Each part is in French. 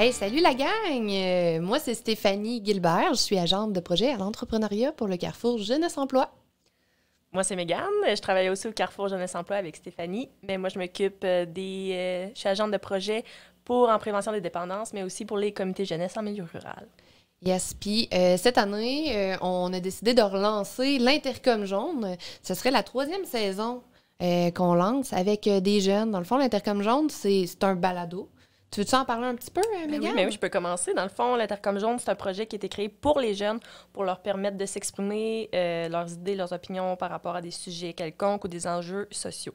Hey, salut la gang! Euh, moi, c'est Stéphanie Gilbert. Je suis agente de projet à l'entrepreneuriat pour le Carrefour Jeunesse Emploi. Moi, c'est Mégane. Je travaille aussi au Carrefour Jeunesse Emploi avec Stéphanie. Mais moi, je m'occupe euh, des. Euh, je suis agente de projet pour en prévention des dépendances, mais aussi pour les comités jeunesse en milieu rural. Yes, puis cette année, on a décidé de relancer l'Intercom jaune. Ce serait la troisième saison qu'on lance avec des jeunes. Dans le fond, l'Intercom jaune, c'est un balado tu veux-tu en parler un petit peu, euh, ben oui, mais ben je peux commencer. Dans le fond, l'Intercom Jaune, c'est un projet qui a été créé pour les jeunes, pour leur permettre de s'exprimer, euh, leurs idées, leurs opinions par rapport à des sujets quelconques ou des enjeux sociaux.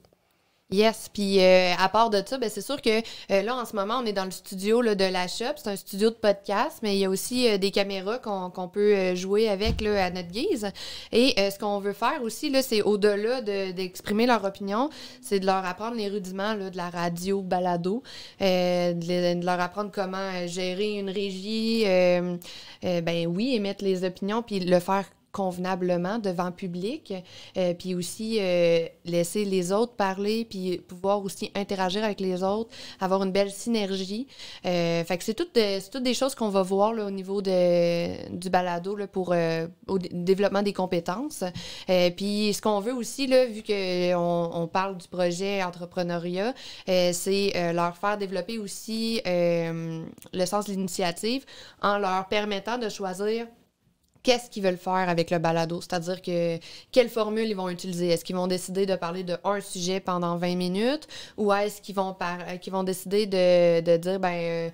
Yes, puis euh, à part de ça, ben, c'est sûr que euh, là, en ce moment, on est dans le studio de la shop. C'est un studio de podcast, mais il y a aussi euh, des caméras qu'on peut jouer avec là, à notre guise. Et ce qu'on veut faire aussi, c'est au-delà d'exprimer leur opinion, c'est de leur apprendre les rudiments de la radio balado, de, de, leur apprendre comment gérer une régie, ben oui, émettre les opinions, puis le faire convenablement devant public, euh, puis aussi euh, laisser les autres parler, puis pouvoir aussi interagir avec les autres, avoir une belle synergie. Euh, fait que c'est toutes, des choses qu'on va voir au niveau du balado pour le développement des compétences. puis ce qu'on veut aussi, là, vu qu'on on parle du projet entrepreneuriat, c'est leur faire développer aussi le sens de l'initiative en leur permettant de choisir qu'est-ce qu'ils veulent faire avec le balado, c'est-à-dire que quelle formule ils vont utiliser. Est-ce qu'ils vont décider de parler de un sujet pendant 20 minutes ou est-ce qu'ils vont, par... Euh, qu'ils vont décider de, de dire, ben... Euh,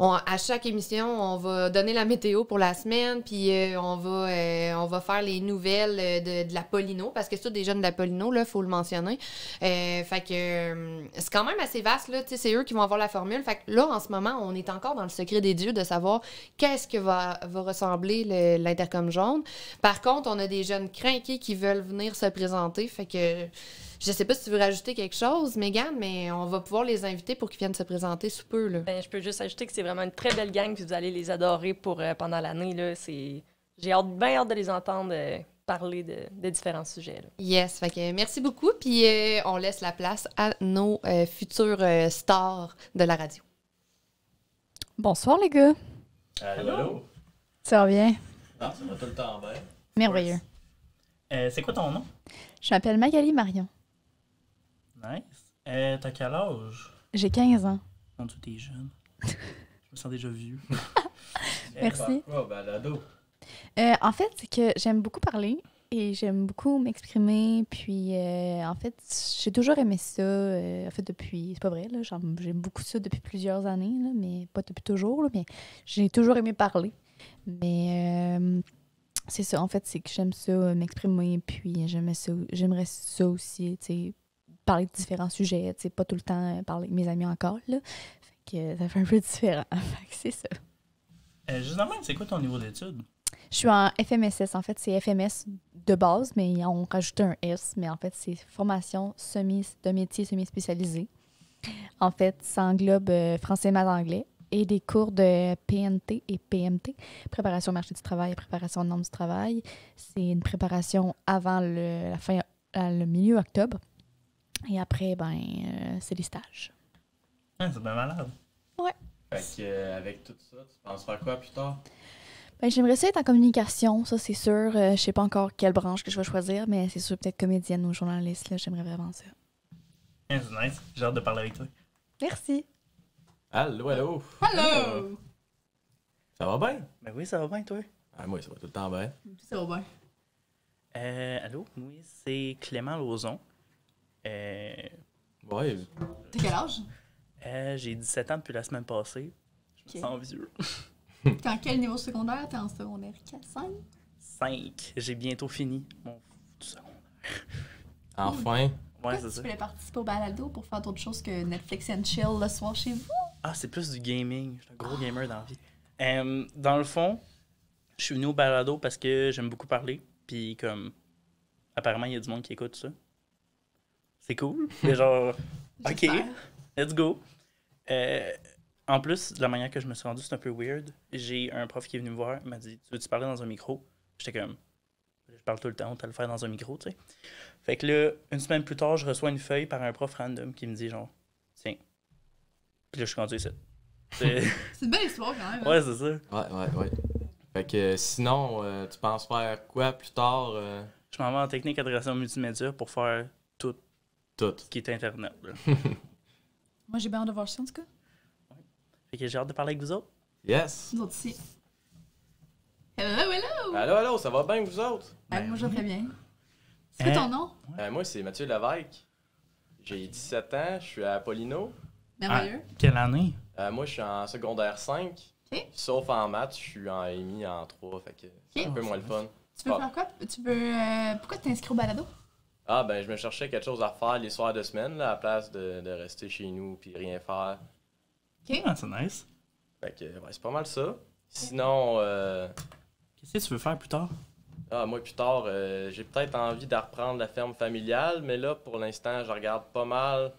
à chaque émission, on va donner la météo pour la semaine, puis euh, on, va, euh, on va faire les nouvelles euh, de, la Polino, parce que c'est des jeunes de la Polino, là, faut le mentionner. fait que c'est quand même assez vaste, là, c'est eux qui vont avoir la formule. Fait que là, en ce moment, on est encore dans le secret des dieux de savoir qu'est-ce que va, va ressembler l'intercom jaune. Par contre, on a des jeunes crinqués qui veulent venir se présenter, fait que je sais pas si tu veux rajouter quelque chose, Megan, mais on va pouvoir les inviter pour qu'ils viennent se présenter sous peu. Là. Ben, je peux juste ajouter que c'est vraiment une très belle gang, puis vous allez les adorer pour euh, pendant l'année. J'ai bien hâte de les entendre. Euh, parler de, différents sujets. Yes, fait merci beaucoup. Puis euh, on laisse la place à nos futurs stars de la radio. Bonsoir les gars. Allô. Allô. Ça Non, ça va tout le temps bien. Merveilleux. c'est quoi ton nom? Je m'appelle Magali Marion. Nice. Euh, t'as quel âge? J'ai 15 ans. Quand tu t'es jeune. Je me sens déjà vieux. Merci. Eh, bah, bah, euh, en fait, c'est que j'aime beaucoup parler et j'aime beaucoup m'exprimer. Puis, euh, en fait, j'ai toujours aimé ça. en fait, depuis, c'est pas vrai, là, j'aime beaucoup ça depuis plusieurs années, là, mais pas depuis toujours, là, mais j'ai toujours aimé parler. Mais c'est ça, en fait, c'est que j'aime ça, m'exprimer. Puis, j'aimerais ça aussi, tu sais, parler de différents sujets, tu sais, pas tout le temps euh, parler avec mes amis encore, là. Fait que euh, ça fait un peu différent. fait que c'est ça. Euh, justement, c'est quoi ton niveau d'études? Je suis en FMSS. En fait, c'est FMS de base, mais on rajoute un S. Mais en fait, c'est formation semi de métier semi-spécialisé. En fait, ça englobe euh, français, maths, anglais et des cours de PNT et PMT, préparation au marché du travail et préparation aux normes du travail. C'est une préparation avant la fin, le milieu octobre. Et après, ben, euh, c'est les stages. Ah, c'est bien malade. Ouais. Fait euh, avec tout ça, tu penses faire quoi plus tard? Ben, j'aimerais ça être en communication, ça c'est sûr. Je euh, je sais pas encore quelle branche que je vais choisir, mais c'est sûr peut-être comédienne ou journaliste, là, j'aimerais vraiment ça. Ah, c'est nice, j'ai hâte de parler avec toi. Merci. Allô, allô. Allô! Ça va bien? Ben oui, ça va bien, toi? Ah, moi, ça va tout le temps bien. Ça va bien. Euh, allô, oui, c'est Clément Lozon euh, ouais. quel âge? Euh, j'ai 17 ans depuis la semaine passée. Je me sens vieux. t'es en quel niveau secondaire? T'es en secondaire 4, 5? 5. J'ai bientôt fini mon secondaire. Enfin. ouais, c'est ça. Tu voulais participer au balado pour faire d'autres choses que Netflix and chill le soir chez vous? Ah, c'est plus du gaming. Je suis un gros gamer dans la vie. Euh, dans le fond, je suis venu au balado parce que j'aime beaucoup parler. Puis, comme, apparemment, il y a du monde qui écoute ça c'est cool. Mais genre, OK, let's go. Euh, en plus, de la manière que je me suis rendu, c'est un peu weird. J'ai un prof qui est venu me voir, il m'a dit Tu veux-tu parler dans un micro J'étais comme Je parle tout le temps, t'as le faire dans un micro, tu sais. Fait que là, une semaine plus tard, je reçois une feuille par un prof random qui me dit genre, Tiens. Puis là, je suis rendu ici. C'est une belle histoire quand même. Hein. Ouais, c'est ça. Ouais, ouais, ouais. Fait que euh, sinon, euh, tu penses faire quoi plus tard Je m'en vais en technique adressée multimédia pour faire tout. Qui est Internet. Moi, j'ai bien hâte de voir ça, en tout cas. Fait que j'ai hâte de parler avec vous autres. Yes. Nous autres Hello, hello! Allô, allô, ça va bien, vous autres? Bonjour moi, je vais bien. C'est quoi hein? ton nom? Euh, moi, c'est Mathieu Lavec. J'ai 17 ans, je suis à Polino. Merveilleux. Ah, quelle année? Euh, moi, je suis en secondaire 5. Sauf en maths, je suis en EMI en 3, fait que c'est un peu moins le fun. Tu veux ah. faire quoi? Tu veux. Euh, pourquoi tu t'inscris au balado? Ah, ben, je me cherchais quelque chose à faire les soirs de semaine, là, à la place de, rester chez nous puis rien faire. Ok. Ah, c'est nice. Fait que, c'est pas mal ça. Sinon. Euh, Qu'est-ce que tu veux faire plus tard? Ah, moi, plus tard, euh, j'ai peut-être envie de reprendre la ferme familiale, mais là, pour l'instant, je regarde pas mal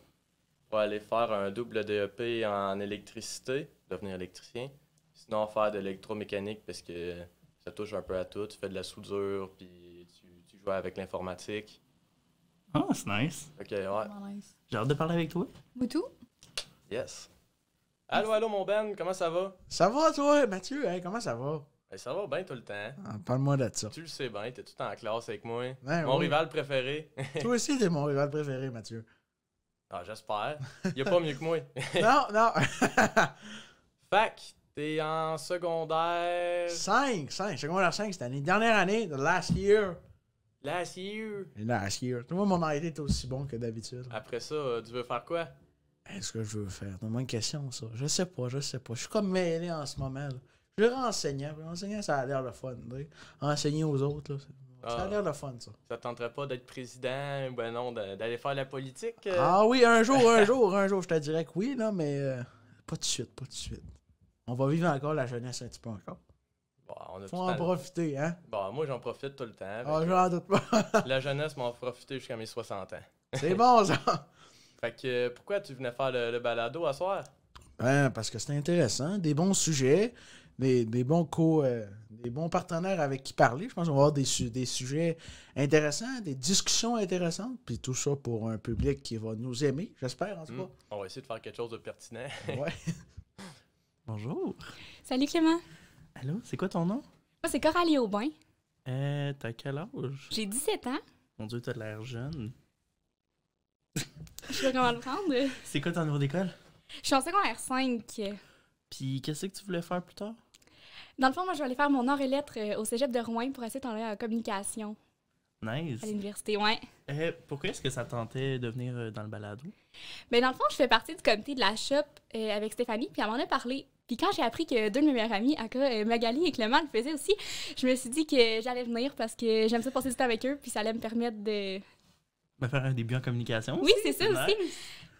pour aller faire un double DEP en électricité, devenir électricien. Sinon, faire de l'électromécanique parce que ça touche un peu à tout. Tu fais de la soudure, puis tu, tu joues avec l'informatique. Ah, oh, c'est nice. Ok, ouais. Nice. J'ai hâte de parler avec toi. Moutou? Yes. Allô, allô, mon Ben, comment ça va? Ça va, toi, Mathieu? Hein, comment ça va? Ben, ça va bien tout le temps. Ah, parle-moi de ça. Tu le sais bien, t'es tout en classe avec moi. Ben mon rival préféré. toi aussi, t'es mon rival préféré, Mathieu. Ah, j'espère. Il a pas mieux que moi. non, non. Fac, t'es en secondaire. 5, 5, secondaire 5 cette année. Dernière année, the last year. Last year. Last year. Moi, mon arrêté est aussi bon que d'habitude. Après ça, euh, tu veux faire quoi? Est-ce que je veux faire? C'est une de question, ça. Je sais pas, je sais pas. Je suis comme mêlé en ce moment. Je vais renseigner. Renseigner, ça a l'air de fun. Enseigner aux autres, ça a ah. l'air de fun, ça. Ça tenterait pas d'être président ben non, d'aller faire la politique? Euh? Ah oui, un jour, un jour, un jour, je te dirais que oui, là, mais euh, pas de suite, pas de suite. On va vivre encore la jeunesse un petit peu encore. Bah, on en profiter, hein? Bah, moi, j'en profite tout le temps. Ah, euh, doute pas. la jeunesse m'en profité jusqu'à mes 60 ans. C'est bon, ça! que euh, pourquoi tu venais faire le, balado à soir? Ben, parce que c'est intéressant. Des bons sujets, des, bons co, euh, des bons partenaires avec qui parler. Je pense qu'on va avoir des, des sujets intéressants, des discussions intéressantes, puis tout ça pour un public qui va nous aimer, j'espère, en tout hmm. cas. On va essayer de faire quelque chose de pertinent. ouais. Bonjour. Salut Clément. Allô, c'est quoi ton nom? Moi, c'est Coralie Aubin. Euh, t'as quel âge? J'ai 17 ans. Mon Dieu, t'as l'air jeune. Je sais pas comment le prendre. C'est quoi ton niveau d'école? Je suis en secondaire 5. Puis, qu'est-ce que tu voulais faire plus tard? Dans le fond, moi, je vais aller faire mon or et lettres euh, au cégep de Rouen pour essayer d'aller en communication. Nice. À l'université, ouais. Euh, pourquoi est-ce que ça tentait de venir euh, dans le balado? Mais ben, dans le fond, je fais partie du comité de la shop euh, avec Stéphanie, puis elle m'en a parlé puis quand j'ai appris que deux de mes meilleurs amis, Aka, Magali et Clément, le faisaient aussi, je me suis dit que j'allais venir parce que j'aime ça passer du temps avec eux, puis ça allait me permettre de. Me faire un début en communication. Oui, c'est ça aussi.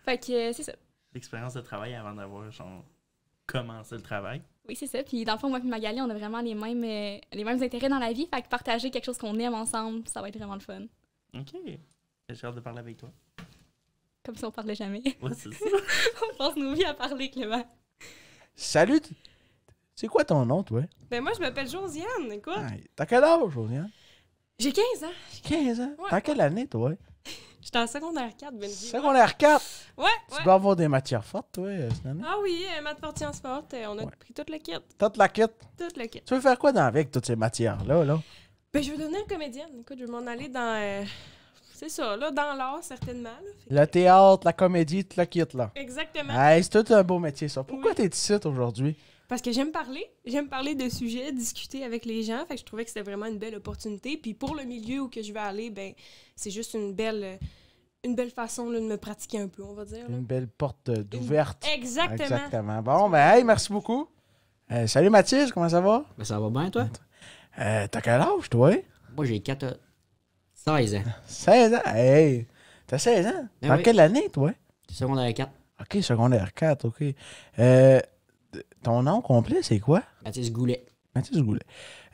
Fait que c'est ça. L'expérience de travail avant d'avoir commencé le travail. Oui, c'est ça. Puis dans le fond, moi et Magali, on a vraiment les mêmes, euh, les mêmes intérêts dans la vie. Fait que partager quelque chose qu'on aime ensemble, ça va être vraiment le fun. OK. J'ai hâte de parler avec toi. Comme si on parlait jamais. Ouais, c'est ça. on pense nos vies à parler, Clément. Salut! C'est quoi ton nom, toi? Ben, moi, je m'appelle Josiane, écoute. T'as quel âge, Josiane? J'ai 15 ans. 15 ans? T'as quelle année, toi? J'étais en secondaire 4, Benji. Secondaire 4? Ouais, Tu dois avoir des matières fortes, toi, euh, cette année. Ah oui, euh, maths, fortes, sciences fortes. Euh, on a pris toute la kit. Toute la kit. Toute la kit. Tu veux faire quoi dans avec toutes ces matières-là, là? Ben, je veux devenir comédienne. Écoute, je veux m'en aller dans c'est ça, là, dans l'art, certainement. le théâtre, la comédie, tout le kit, là. Exactement. c'est tout un beau métier, ça. Pourquoi tu es ici aujourd'hui? Parce que j'aime parler. J'aime parler de sujets, discuter avec les gens. Fait que je trouvais que c'était vraiment une belle opportunité. Puis pour le milieu où que je vais aller, ben c'est juste une belle une belle façon de me pratiquer un peu, on va dire. Une belle porte d'ouverte. Exactement. Bon, ben, hey, merci beaucoup. Euh, salut Mathis, comment ça va? Ben, ça va bien, toi? Ben, euh, t'as quel âge, toi? Moi, j'ai quatre 16 ans. 16 ans? Hey! T'as 16 ans? Ben dans quelle année, toi? Secondaire 4. OK, secondaire 4, OK. Euh, ton nom complet, c'est quoi? Mathis Goulet. Mathis Goulet.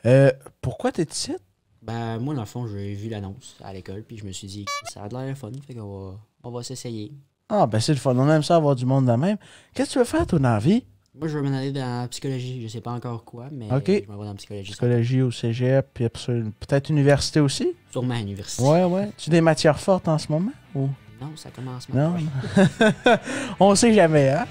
Euh, pourquoi t'es ici? Ben, moi, dans le fond, j'ai vu l'annonce à l'école, puis je me suis dit, ça a l'air fun, fait qu'on va, on va s'essayer. Ah, ben, c'est le fun. On aime ça avoir du monde de même. Qu'est-ce que tu veux faire, ton dans moi, je veux m'en aller dans la psychologie. Je ne sais pas encore quoi, mais je m'en vais dans la psychologie. Psychologie au cégep, puis peut-être université aussi? Sûrement à l'université. Ouais, ouais. Tu as des matières fortes en ce moment? Non, ça commence maintenant. Non. On sait jamais, hein?